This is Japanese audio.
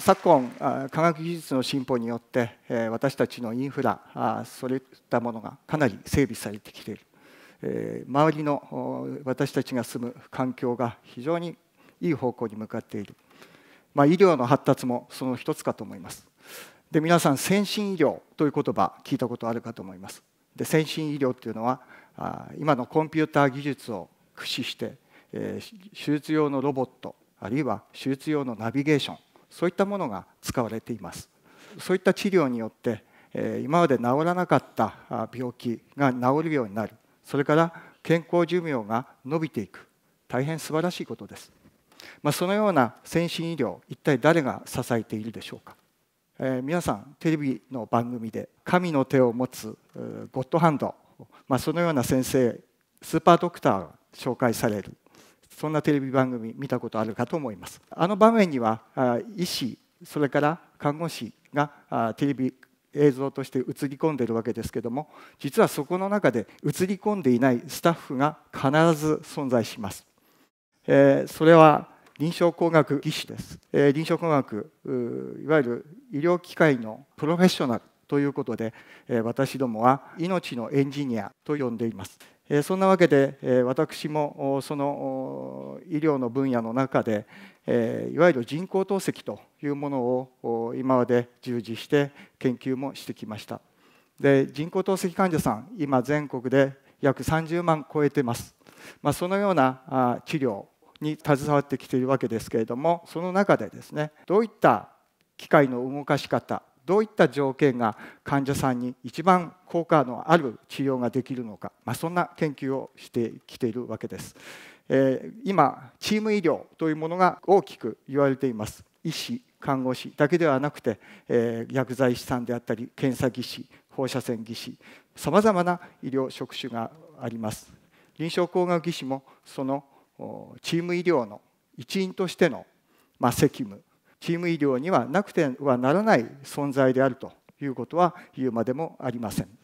昨今科学技術の進歩によって私たちのインフラそういったものがかなり整備されてきている周りの私たちが住む環境が非常にいい方向に向かっている、まあ、医療の発達もその一つかと思いますで皆さん先進医療という言葉聞いたことあるかと思いますで先進医療っていうのは今のコンピューター技術を駆使して手術用のロボットあるいは手術用のナビゲーションそういったものが使われていますそういった治療によって今まで治らなかった病気が治るようになるそれから健康寿命が伸びていく大変素晴らしいことです、まあ、そのような先進医療一体誰が支えているでしょうか、えー、皆さんテレビの番組で神の手を持つゴッドハンド、まあ、そのような先生スーパードクターが紹介されるそんなテレビ番組見たことあるかと思いますあの場面には医師それから看護師がテレビ映像として映り込んでいるわけですけども実はそこの中で映り込んでいないスタッフが必ず存在します、えー、それは臨床工学技師です、えー、臨床工学いわゆる医療機械のプロフェッショナルということで、えー、私どもは命のエンジニアと呼んでいますそんなわけで私もその医療の分野の中でいわゆる人工透析というものを今まで従事して研究もしてきましたで人工透析患者さん今全国で約30万超えてます、まあ、そのような治療に携わってきているわけですけれどもその中でですねどういった機械の動かし方どういった条件が患者さんに一番効果のある治療ができるのか、まあ、そんな研究をしてきているわけです。えー、今チーム医療というものが大きく言われています。医師看護師だけではなくて、えー、薬剤師さんであったり検査技師放射線技師さまざまな医療職種があります臨床工学技師もそのチーム医療の一員としての、まあ、責務チーム医療にはなくてはならない存在であるということは言うまでもありません。